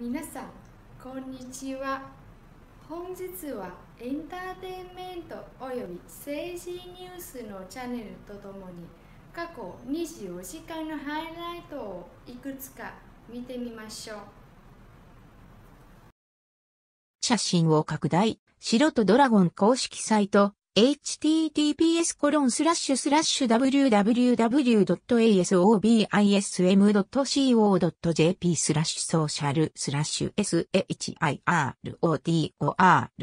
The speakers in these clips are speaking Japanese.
皆さんこんにちは本日はエンターテインメントおよび政治ニュースのチャンネルとともに過去24時間のハイライトをいくつか見てみましょう写真を拡大白とドラゴン公式サイト https www.asobism.co.jp スラッシュソーシャルスラッシュ shirodora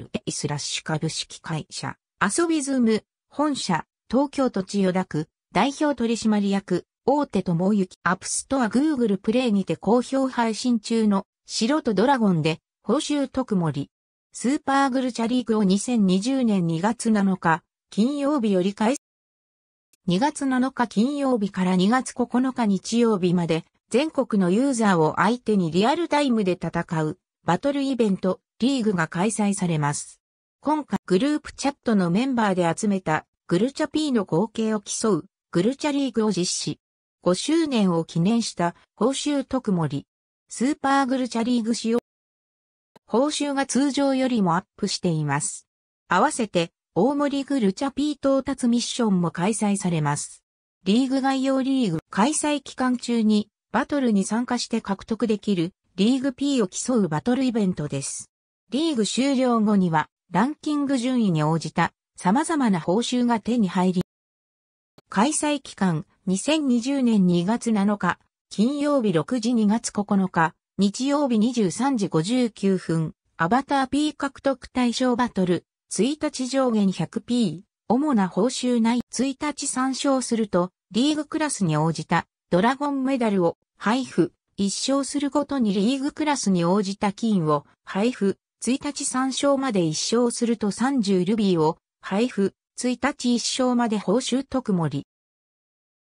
スラッシュ株式会社アソビズム本社東京都千代田区代表取締役大手ともゆきアップストア Google プレイにて好評配信中の白とドラゴンで報酬特盛スーパーグルチャリーグを2020年2月7日、金曜日より開2月7日金曜日から2月9日日曜日まで、全国のユーザーを相手にリアルタイムで戦う、バトルイベント、リーグが開催されます。今回、グループチャットのメンバーで集めた、グルチャ P の合計を競う、グルチャリーグを実施。5周年を記念した、報酬特盛り。スーパーグルチャリーグ使用報酬が通常よりもアップしています。合わせて、大森グルチャピー到達ミッションも開催されます。リーグ概要リーグ開催期間中にバトルに参加して獲得できるリーグ P を競うバトルイベントです。リーグ終了後にはランキング順位に応じた様々な報酬が手に入り、開催期間2020年2月7日、金曜日6時2月9日、日曜日23時59分、アバター P 獲得対象バトル、1日上限 100P、主な報酬内い1日参照すると、リーグクラスに応じたドラゴンメダルを配布、一勝するごとにリーグクラスに応じた金を配布、1日参照まで1勝すると30ルビーを配布、1日1勝まで報酬特盛り。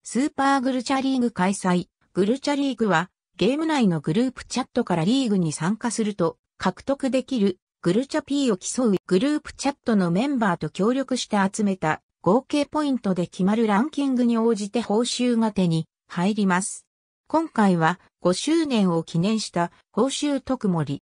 スーパーグルチャリーグ開催。グルチャリーグはゲーム内のグループチャットからリーグに参加すると、獲得できるグルチャ P を競うグループチャットのメンバーと協力して集めた合計ポイントで決まるランキングに応じて報酬が手に入ります。今回は5周年を記念した報酬特盛。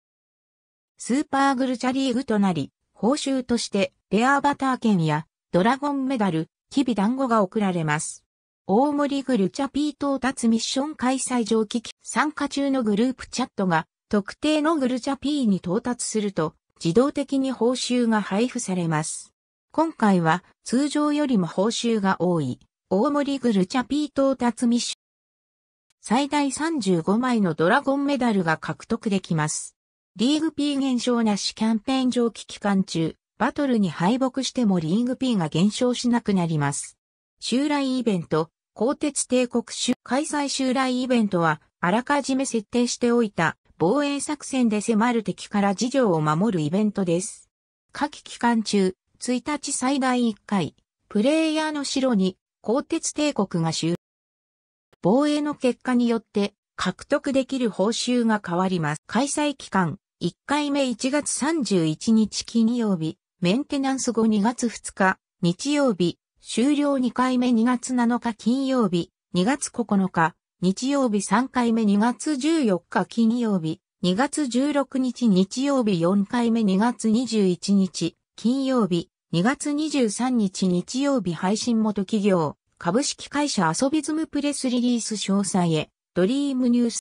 スーパーグルチャリーグとなり、報酬としてレアバター券やドラゴンメダル、キビ団子が贈られます。大森グルチャピー到達ミッション開催上機器参加中のグループチャットが特定のグルチャピーに到達すると自動的に報酬が配布されます。今回は通常よりも報酬が多い大森グルチャピー到達ミッション最大35枚のドラゴンメダルが獲得できます。リーグ P 減少なしキャンペーン上機期間中、バトルに敗北してもリーグ P が減少しなくなります。襲来イベント、鋼鉄帝国主開催襲来イベントは、あらかじめ設定しておいた防衛作戦で迫る敵から事情を守るイベントです。夏季期間中、1日最大1回、プレイヤーの城に鋼鉄帝国が襲防衛の結果によって獲得できる報酬が変わります。開催期間、1回目1月31日金曜日、メンテナンス後2月2日、日曜日、終了2回目2月7日金曜日、2月9日、日曜日3回目2月14日金曜日、2月16日日曜日4回目2月21日金曜日、2月23日日曜日配信元企業、株式会社アソビズムプレスリリース詳細へ、ドリームニュース